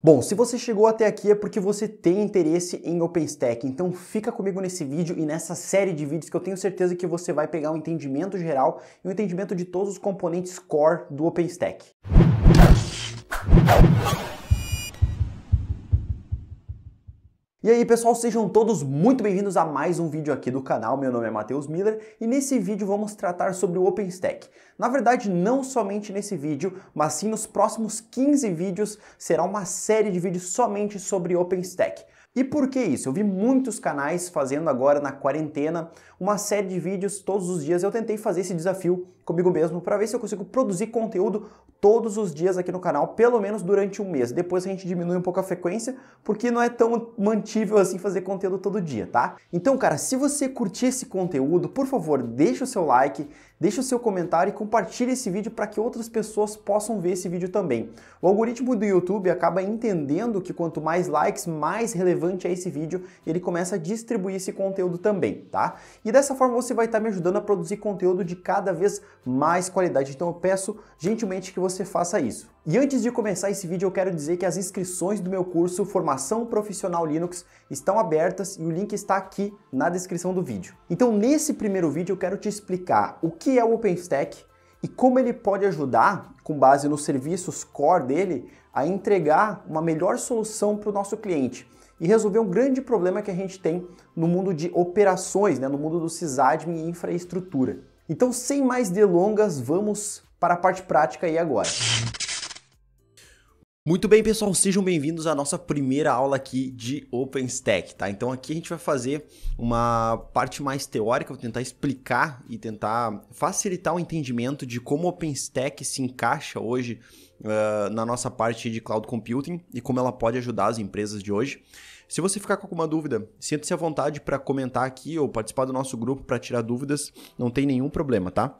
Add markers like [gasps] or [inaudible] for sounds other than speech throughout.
Bom, se você chegou até aqui é porque você tem interesse em OpenStack, então fica comigo nesse vídeo e nessa série de vídeos que eu tenho certeza que você vai pegar um entendimento geral e um entendimento de todos os componentes core do OpenStack. E aí pessoal, sejam todos muito bem-vindos a mais um vídeo aqui do canal, meu nome é Matheus Miller e nesse vídeo vamos tratar sobre o OpenStack. Na verdade, não somente nesse vídeo, mas sim nos próximos 15 vídeos será uma série de vídeos somente sobre OpenStack. E por que isso? Eu vi muitos canais fazendo agora na quarentena uma série de vídeos todos os dias. Eu tentei fazer esse desafio comigo mesmo para ver se eu consigo produzir conteúdo todos os dias aqui no canal, pelo menos durante um mês. Depois a gente diminui um pouco a frequência, porque não é tão mantível assim fazer conteúdo todo dia, tá? Então, cara, se você curtir esse conteúdo, por favor, deixa o seu like, deixa o seu comentário e compartilhe esse vídeo para que outras pessoas possam ver esse vídeo também. O algoritmo do YouTube acaba entendendo que quanto mais likes, mais relevante é esse vídeo, e ele começa a distribuir esse conteúdo também, tá? E dessa forma você vai estar tá me ajudando a produzir conteúdo de cada vez mais qualidade. Então eu peço gentilmente que você faça isso. E antes de começar esse vídeo, eu quero dizer que as inscrições do meu curso Formação Profissional Linux estão abertas e o link está aqui na descrição do vídeo. Então, nesse primeiro vídeo, eu quero te explicar o que é o OpenStack e como ele pode ajudar, com base nos serviços core dele, a entregar uma melhor solução para o nosso cliente e resolver um grande problema que a gente tem no mundo de operações, né, no mundo do sysadmin e infraestrutura. Então, sem mais delongas, vamos para a parte prática aí agora. Muito bem, pessoal, sejam bem-vindos à nossa primeira aula aqui de OpenStack, tá? Então aqui a gente vai fazer uma parte mais teórica, vou tentar explicar e tentar facilitar o entendimento de como OpenStack se encaixa hoje uh, na nossa parte de Cloud Computing e como ela pode ajudar as empresas de hoje. Se você ficar com alguma dúvida, sinta-se à vontade para comentar aqui ou participar do nosso grupo para tirar dúvidas, não tem nenhum problema, tá?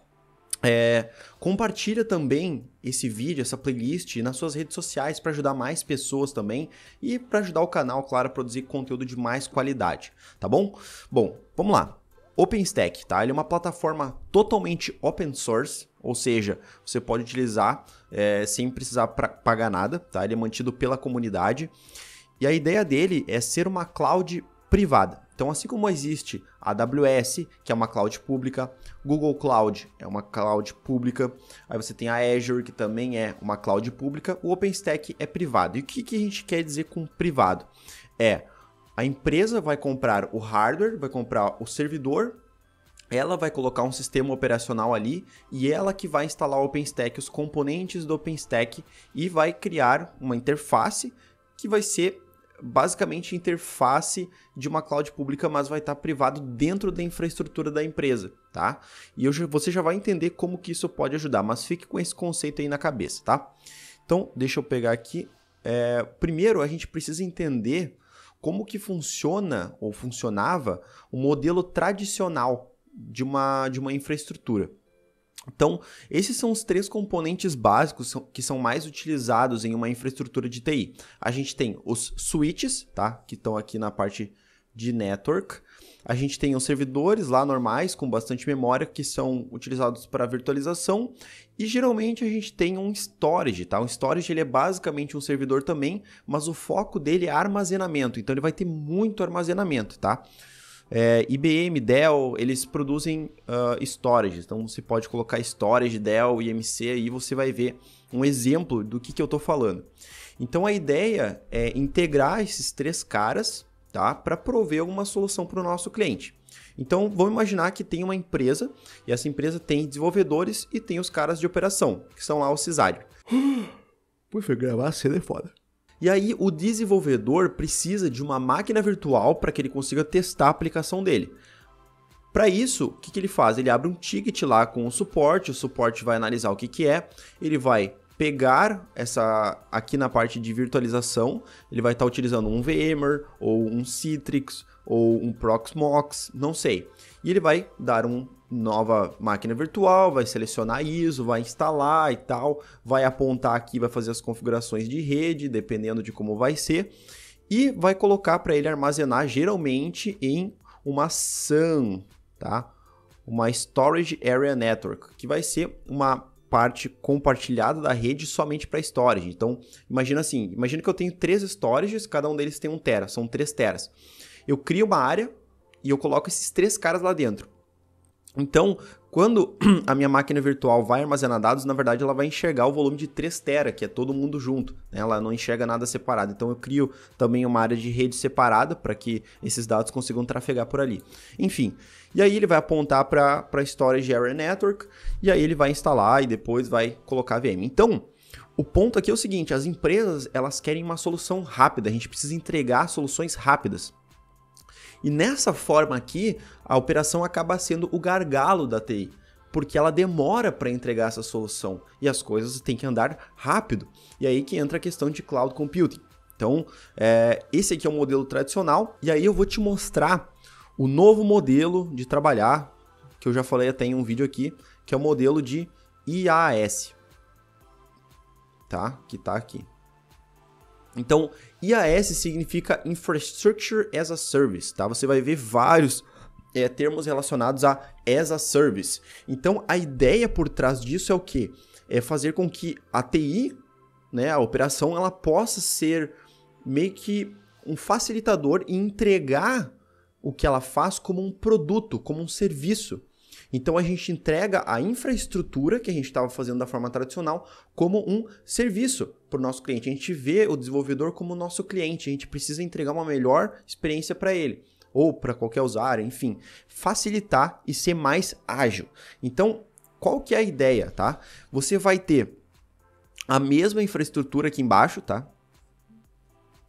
É, compartilha também esse vídeo, essa playlist nas suas redes sociais para ajudar mais pessoas também e para ajudar o canal, claro, a produzir conteúdo de mais qualidade, tá bom? Bom, vamos lá. OpenStack, tá? Ele é uma plataforma totalmente open source, ou seja, você pode utilizar é, sem precisar pagar nada, tá? Ele é mantido pela comunidade e a ideia dele é ser uma cloud privada. Então, assim como existe a AWS, que é uma cloud pública, Google Cloud é uma cloud pública, aí você tem a Azure, que também é uma cloud pública, o OpenStack é privado. E o que, que a gente quer dizer com privado? É a empresa vai comprar o hardware, vai comprar o servidor, ela vai colocar um sistema operacional ali e ela que vai instalar o OpenStack, os componentes do OpenStack e vai criar uma interface que vai ser basicamente interface de uma cloud pública, mas vai estar privado dentro da infraestrutura da empresa, tá? E eu, você já vai entender como que isso pode ajudar, mas fique com esse conceito aí na cabeça, tá? Então, deixa eu pegar aqui. É, primeiro, a gente precisa entender como que funciona ou funcionava o modelo tradicional de uma, de uma infraestrutura, então, esses são os três componentes básicos que são mais utilizados em uma infraestrutura de TI. A gente tem os switches, tá? Que estão aqui na parte de network. A gente tem os servidores lá normais com bastante memória que são utilizados para virtualização e geralmente a gente tem um storage, tá? Um storage ele é basicamente um servidor também, mas o foco dele é armazenamento, então ele vai ter muito armazenamento, tá? É, IBM, Dell, eles produzem uh, ah, storage, então você pode colocar storage, Dell, IMC e você vai ver um exemplo do que, que eu estou falando. Então a ideia é integrar esses três caras tá, para prover uma solução para o nosso cliente. Então vamos imaginar que tem uma empresa e essa empresa tem desenvolvedores e tem os caras de operação, que são lá o CISAD. foi [gasps] gravar cedo é foda. E aí o desenvolvedor precisa de uma máquina virtual para que ele consiga testar a aplicação dele. Para isso, o que, que, ele faz? Ele abre um ticket lá com o suporte, o suporte vai analisar o que, que é, ele vai pegar essa aqui na parte de virtualização, ele vai estar tá utilizando um VMware ou um Citrix ou um Proxmox, não sei. E ele vai dar um nova máquina virtual, vai selecionar ISO, vai instalar e tal, vai apontar aqui, vai fazer as configurações de rede, dependendo de como vai ser, e vai colocar para ele armazenar geralmente em uma SAN, tá? Uma Storage Area Network, que vai ser uma parte compartilhada da rede somente para storage. Então, imagina assim, imagina que eu tenho três storages, cada um deles tem um tera, são três teras. Eu crio uma área e eu coloco esses três caras lá dentro. Então, quando [clears throat] a minha máquina virtual vai armazenar dados, na verdade ela vai enxergar o volume de 3 tera, que é todo mundo junto, né? ela não enxerga nada separado. Então eu crio também uma área de rede separada para que esses dados consigam trafegar por ali. Enfim, e aí ele vai apontar para a Storage Area Network e aí ele vai instalar e depois vai colocar a VM. Então, o ponto aqui é o seguinte, as empresas elas querem uma solução rápida, a gente precisa entregar soluções rápidas. E nessa forma aqui, a operação acaba sendo o gargalo da TI, porque ela demora para entregar essa solução e as coisas têm que andar rápido. E aí que entra a questão de cloud computing. Então, é, esse aqui é o modelo tradicional, e aí eu vou te mostrar o novo modelo de trabalhar, que eu já falei até em um vídeo aqui, que é o modelo de IAS, tá? Que tá aqui. Então, IaaS significa Infrastructure as a Service, tá? Você vai ver vários é, termos relacionados a as a Service. Então, a ideia por trás disso é o quê? É fazer com que a TI, né, a operação, ela possa ser meio que um facilitador e entregar o que ela faz como um produto, como um serviço. Então a gente entrega a infraestrutura que a gente estava fazendo da forma tradicional como um serviço para o nosso cliente. A gente vê o desenvolvedor como nosso cliente, a gente precisa entregar uma melhor experiência para ele ou para qualquer usuário, enfim, facilitar e ser mais ágil. Então, qual que é a ideia, tá? Você vai ter a mesma infraestrutura aqui embaixo, tá?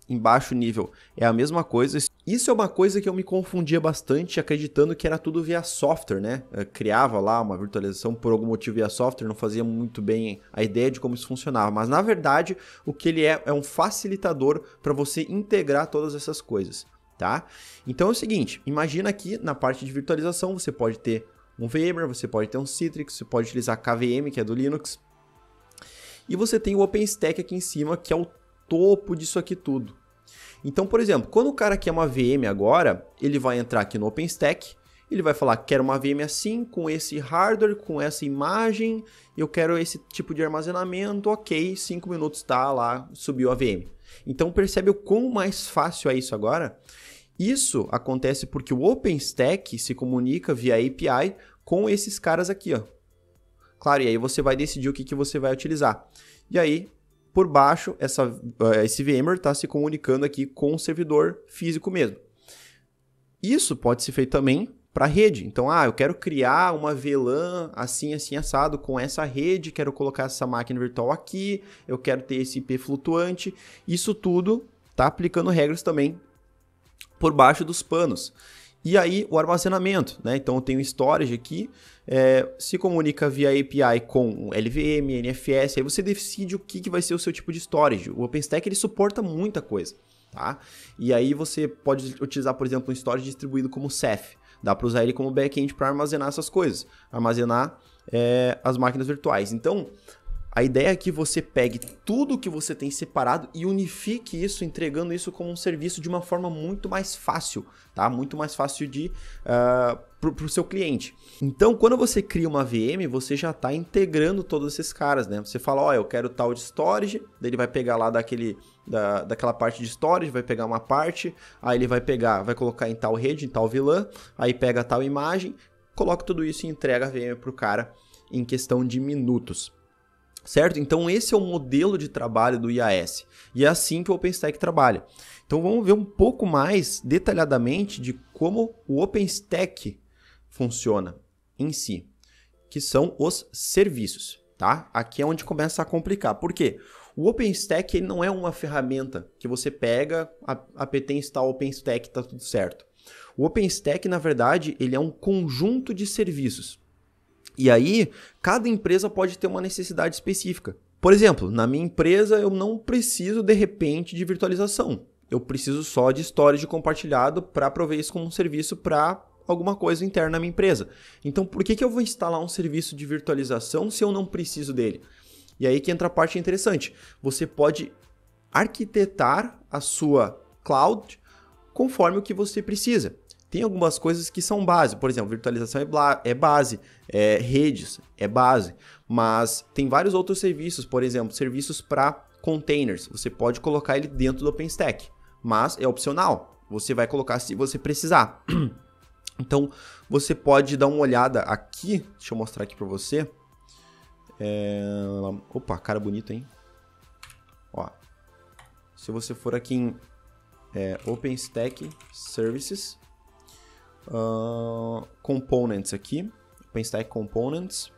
em baixo nível é a mesma coisa. Isso é uma coisa que eu me confundia bastante, acreditando que era tudo via software, né? Eu eh, criava lá uma virtualização por algum motivo via software, não fazia muito bem a ideia de como isso funcionava. Mas na verdade, o que ele é é um facilitador para você integrar todas essas coisas, tá? Então é o seguinte: imagina aqui na parte de virtualização você pode ter um VMware, você pode ter um Citrix, você pode utilizar KVM, que é do Linux. E você tem o OpenStack aqui em cima, que é o topo disso aqui tudo. Então, por exemplo, quando o cara quer uma VM agora, ele vai entrar aqui no OpenStack, ele vai falar, quero uma VM assim, com esse hardware, com essa imagem, eu quero esse tipo de armazenamento, ok, 5 minutos tá lá, subiu a VM. Então percebe o quão mais fácil é isso agora? Isso acontece porque o OpenStack se comunica via API com esses caras aqui, ó. Claro, e aí você vai decidir o que, que você vai utilizar. E aí, por baixo, essa, eh, esse VMware está se comunicando aqui com o servidor físico mesmo. Isso pode ser feito também para a rede. Então, ah, eu quero criar uma VLAN assim, assim, assado com essa rede, quero colocar essa máquina virtual aqui, eu quero ter esse IP flutuante. Isso tudo está aplicando regras também por baixo dos panos. E aí, o armazenamento, né? Então, eu tenho storage aqui, é, se comunica via API com LVM, NFS, aí você decide o que, que vai ser o seu tipo de storage. O OpenStack ele suporta muita coisa, tá? E aí você pode utilizar, por exemplo, um storage distribuído como Ceph. Dá para usar ele como backend para armazenar essas coisas, armazenar é, as máquinas virtuais. Então, a ideia é que você pegue tudo que você tem separado e unifique isso, entregando isso como um serviço de uma forma muito mais fácil, tá? Muito mais fácil de uh, para o seu cliente. Então, quando você cria uma VM, você já está integrando todos esses caras, né? Você fala, ó, oh, eu quero tal de storage, daí ele vai pegar lá daquele, da, daquela parte de storage, vai pegar uma parte, aí ele vai pegar, vai colocar em tal rede, em tal vilã, aí pega tal imagem, coloca tudo isso e entrega a VM para o cara em questão de minutos. Certo? Então esse é o modelo de trabalho do IAS. E é assim que o OpenStack trabalha. Então vamos ver um pouco mais detalhadamente de como o OpenStack funciona em si, que são os serviços, tá? Aqui é onde começa a complicar. Por quê? O OpenStack ele não é uma ferramenta que você pega, apt instala OpenStack, tá tudo certo. O OpenStack, na verdade, ele é um conjunto de serviços. E aí, cada empresa pode ter uma necessidade específica. Por exemplo, na minha empresa eu não preciso de repente de virtualização. Eu preciso só de storage compartilhado para prover isso como um serviço para alguma coisa interna na minha empresa. Então, por que, que eu vou instalar um serviço de virtualização se eu não preciso dele? E aí que entra a parte interessante. Você pode arquitetar a sua cloud conforme o que você precisa. Tem algumas coisas que são base, por exemplo, virtualização é, é base, é redes é base, mas tem vários outros serviços, por exemplo, serviços para containers. Você pode colocar ele dentro do OpenStack, mas é opcional. Você vai colocar se você precisar. [clears throat] Então você pode dar uma olhada aqui, deixa eu mostrar aqui para você. É... Opa, cara bonito hein? Ó, se você for aqui em é, OpenStack Services, uh, Components aqui, OpenStack Components,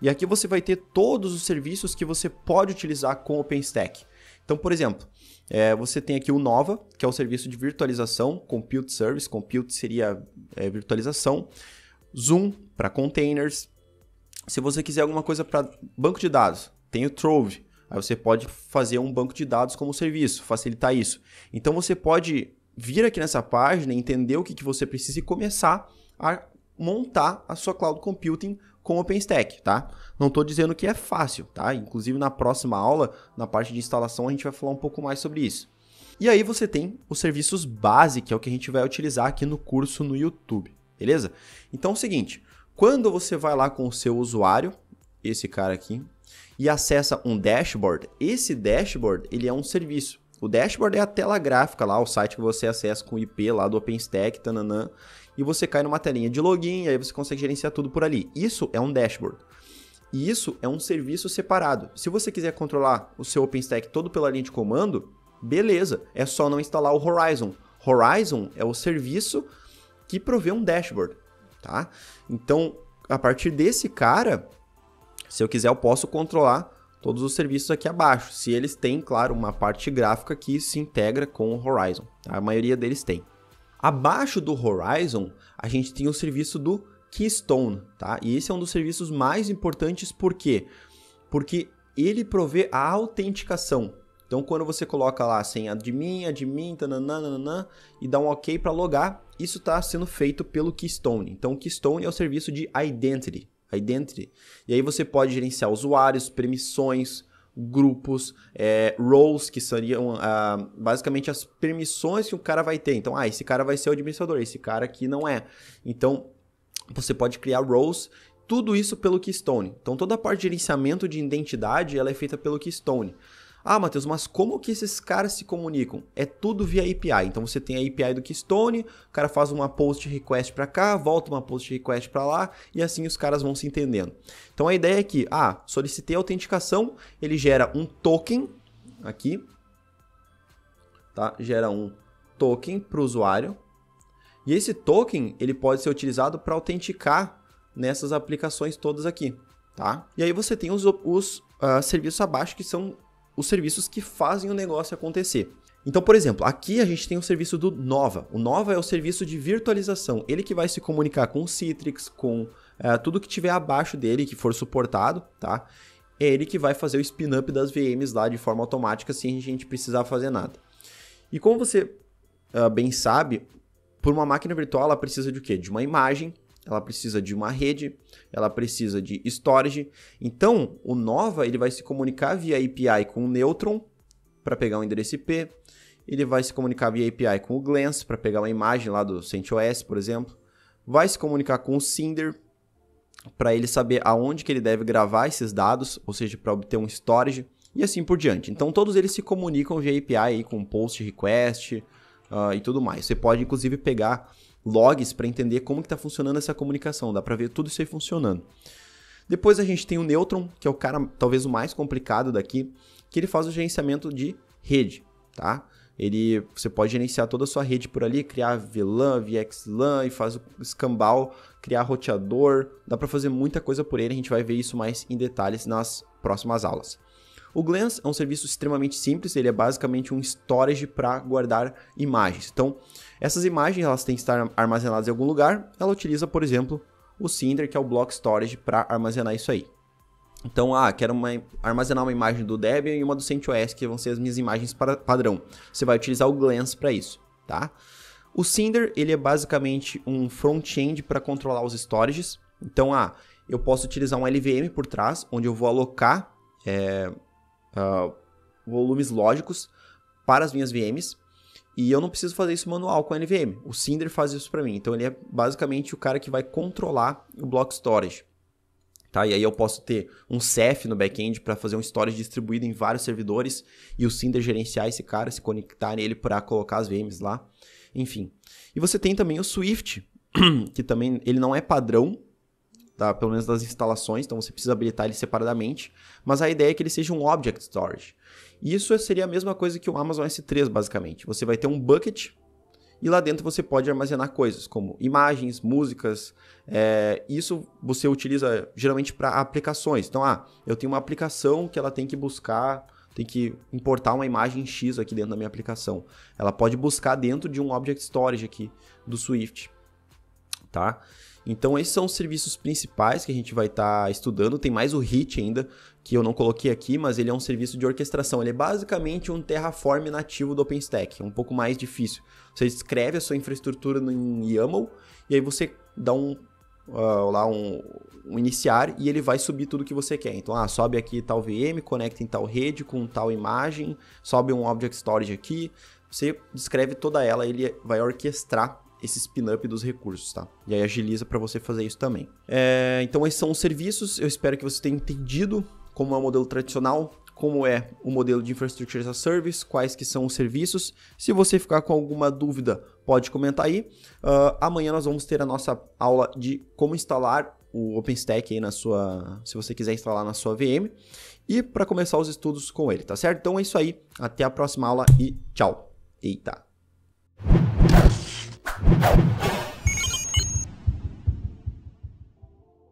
e aqui você vai ter todos os serviços que você pode utilizar com OpenStack. Então, por exemplo, é, você tem aqui o Nova, que é o serviço de virtualização, Compute Service, Compute seria é, virtualização, Zoom para containers. Se você quiser alguma coisa para banco de dados, tem o Trove. Aí você pode fazer um banco de dados como serviço, facilitar isso. Então você pode vir aqui nessa página, entender o que, que você precisa e começar a montar a sua cloud computing com OpenStack, tá? Não estou dizendo que é fácil, tá? Inclusive na próxima aula, na parte de instalação, a gente vai falar um pouco mais sobre isso. E aí você tem os serviços base, que é o que a gente vai utilizar aqui no curso no YouTube, beleza? Então é o seguinte, quando você vai lá com o seu usuário, esse cara aqui, e acessa um dashboard, esse dashboard ele é um serviço. O dashboard é a tela gráfica lá, o site que você acessa com IP lá do OpenStack, tananã, e você cai numa telinha de login, e aí você consegue gerenciar tudo por ali. Isso é um dashboard. E isso é um serviço separado. Se você quiser controlar o seu OpenStack todo pela linha de comando, beleza, é só não instalar o Horizon. Horizon é o serviço que provê um dashboard, tá? Então, a partir desse cara, se eu quiser, eu posso controlar todos os serviços aqui abaixo, se eles têm, claro, uma parte gráfica que se integra com o Horizon. Tá? A maioria deles tem. Abaixo do Horizon, a gente tem o serviço do Keystone, tá? E esse é um dos serviços mais importantes, por quê? Porque ele provê a autenticação. Então, quando você coloca lá a senha admin, admin, tananana, e dá um OK para logar, isso está sendo feito pelo Keystone. Então, o Keystone é o serviço de Identity. Identity. E aí você pode gerenciar usuários, permissões, grupos, é, roles, que seriam ah, basicamente as permissões que o cara vai ter. Então, ah, esse cara vai ser o administrador, esse cara aqui não é. Então, você pode criar roles, tudo isso pelo Keystone. Então, toda a parte de gerenciamento de identidade ela é feita pelo Keystone. Ah, Matheus, mas como que esses caras se comunicam? É tudo via API. Então você tem a API do Keystone, o cara faz uma post request para cá, volta uma post request para lá e assim os caras vão se entendendo. Então a ideia é que, ah, solicitei a autenticação, ele gera um token aqui, tá? Gera um token para o usuário. E esse token ele pode ser utilizado para autenticar nessas aplicações todas aqui, tá? E aí você tem os, os uh, serviços abaixo que são os serviços que fazem o negócio acontecer. Então, por exemplo, aqui a gente tem o serviço do Nova. O Nova é o serviço de virtualização, ele que vai se comunicar com o Citrix, com é, tudo que tiver abaixo dele, que for suportado, tá? É ele que vai fazer o spin-up das VMs lá de forma automática, sem a gente precisar fazer nada. E como você uh, bem sabe, por uma máquina virtual ela precisa de quê? De uma imagem, ela precisa de uma rede, ela precisa de storage. Então, o Nova ele vai se comunicar via API com o Neutron para pegar um endereço IP. Ele vai se comunicar via API com o Glance para pegar uma imagem lá do CentOS, por exemplo. Vai se comunicar com o Cinder para ele saber aonde que ele deve gravar esses dados, ou seja, para obter um storage e assim por diante. Então todos eles se comunicam via API aí, com post request uh, e tudo mais. Você pode inclusive pegar logs para entender como está funcionando essa comunicação. Dá para ver tudo isso aí funcionando. Depois a gente tem o Neutron, que é o cara talvez o mais complicado daqui, que ele faz o gerenciamento de rede, tá? Ele, você pode gerenciar toda a sua rede por ali, criar VLAN, VXLAN e faz o escambau, criar roteador, dá para fazer muita coisa por ele, a gente vai ver isso mais em detalhes nas próximas aulas. O Glance é um serviço extremamente simples, ele é basicamente um storage para guardar imagens. Então, essas imagens elas têm que estar armazenadas em algum lugar. Ela utiliza, por exemplo, o Cinder, que é o block storage para armazenar isso aí. Então, ah, quero uma, armazenar uma imagem do Debian e uma do CentOS, que vão ser as minhas imagens para, padrão. Você vai utilizar o Glance para isso, tá? O Cinder, ele é basicamente um front-end para controlar os storages. Então, ah, eu posso utilizar um LVM por trás, onde eu vou alocar é, ah, volumes lógicos para as minhas VMs. E eu não preciso fazer isso manual com a NVM. O Cinder faz isso para mim. Então ele é basicamente o cara que vai controlar o block storage. Tá? E aí eu posso ter um Ceph no back-end para fazer um storage distribuído em vários servidores e o Cinder gerenciar esse cara, se conectar nele para colocar as VMs lá. Enfim. E você tem também o Swift, [clears throat] que também ele não é padrão, pelo menos das instalações, então você precisa habilitar ele separadamente, mas a ideia é que ele seja um object storage. Isso seria a mesma coisa que o Amazon S3, basicamente. Você vai ter um bucket e lá dentro você pode armazenar coisas como imagens, músicas. É, isso você utiliza geralmente para aplicações. Então, ah, eu tenho uma aplicação que ela tem que buscar, tem que importar uma imagem X aqui dentro da minha aplicação. Ela pode buscar dentro de um object storage aqui do Swift tá? Então esses são os serviços principais que a gente vai estar tá estudando. Tem mais o HIT ainda, que eu não coloquei aqui, mas ele é um serviço de orquestração. Ele é basicamente um Terraform nativo do OpenStack, é um pouco mais difícil. Você escreve a sua infraestrutura em YAML e aí você dá um Uh, lá um, um, iniciar e ele vai subir tudo que você quer. Então, ah, sobe aqui tal VM, conecta em tal rede com tal imagem, sobe um object storage aqui, você descreve toda ela, ele vai orquestrar esse spin-up dos recursos, tá? E aí agiliza para você fazer isso também. É, então esses são os serviços, eu espero que você tenha entendido como é o modelo tradicional, como é o modelo de Infrastructure as a Service, quais que são os serviços. Se você ficar com alguma dúvida, pode comentar aí. Uh, amanhã nós vamos ter a nossa aula de como instalar o OpenStack aí na sua, se você quiser instalar na sua VM e para começar os estudos com ele, tá certo? Então é isso aí, até a próxima aula e tchau. Eita. Thank you